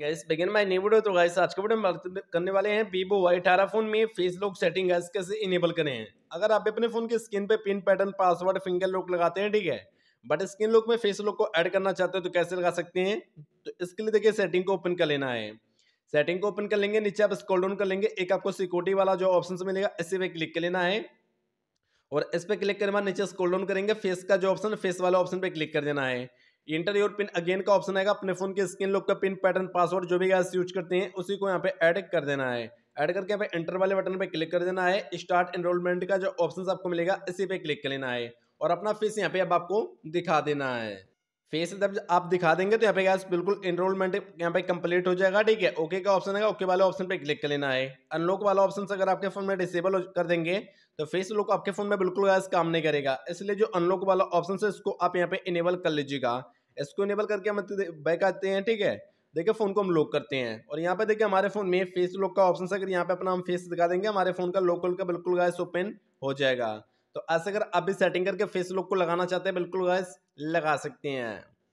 gas begin my new video तो guys आज के वीडियो में बात करने वाले हैं वीवो वाई अठारह फोन में फेस लॉक सेटिंग गैस कैसे इनेबल करें अगर आप अपने फोन की स्क्रीन पे pin pattern password finger lock लगाते हैं ठीक है बट स्क्रीन लॉक में फेस लॉक को ऐड करना चाहते हैं तो कैसे लगा सकते हैं तो इसके लिए देखिए सेटिंग को ओपन कर लेना है सेटिंग को ओपन कर लेंगे नीचे आप स्कॉल डाउन कर लेंगे एक आपको सिक्योरिटी वाला जो ऑप्शन मिलेगा इसी पे क्लिक कर लेना है और इस पर क्लिक करने के बाद नीचे स्कॉल डाउन करेंगे फेस का जो ऑप्शन फेस वाला ऑप्शन पे क्लिक कर देना है इंटर योर पिन अगेन का ऑप्शन आएगा अपने फोन के स्क्रीन लॉक का पिन पैटर्न पासवर्ड जो भी गैस यूज करते हैं उसी को यहाँ पे ऐड कर देना है ऐड करके यहाँ पे एंटर वाले बटन पे क्लिक कर देना है स्टार्ट एनरोलमेंट का जो ऑप्शन आपको मिलेगा इसी पे क्लिक कर लेना है और अपना फीस यहाँ पे अब आपको दिखा देना है फेस जब आप दिखा देंगे तो यहाँ पे गैस बिल्कुल इनरोलमेंट यहाँ पे कंप्लीट हो जाएगा ठीक है ओके का ऑप्शन है ओके वाले ऑप्शन पे क्लिक कर लेना है अनलॉक वाला ऑप्शन अगर आपके फोन में डिसेबल कर देंगे तो फेस लॉक आपके फोन में बिल्कुल गैस काम नहीं करेगा इसलिए जो अनलॉक वाला ऑप्शन है इसको आप यहाँ पे इनेबल कर लीजिएगा इसको इनेबल करके हम बैक आते हैं ठीक है देखिए फ़ोन को हम लॉक करते हैं और यहाँ पे देखिए हमारे फ़ोन में फेस लॉक का ऑप्शन अगर यहाँ पे अपना हम फेस दिखा देंगे हमारे फ़ोन का लॉक का बिल्कुल गैस ओपन हो जाएगा तो ऐसे अगर आप भी सेटिंग करके फेस लॉक को लगाना चाहते हैं बिल्कुल गैस लगा सकते हैं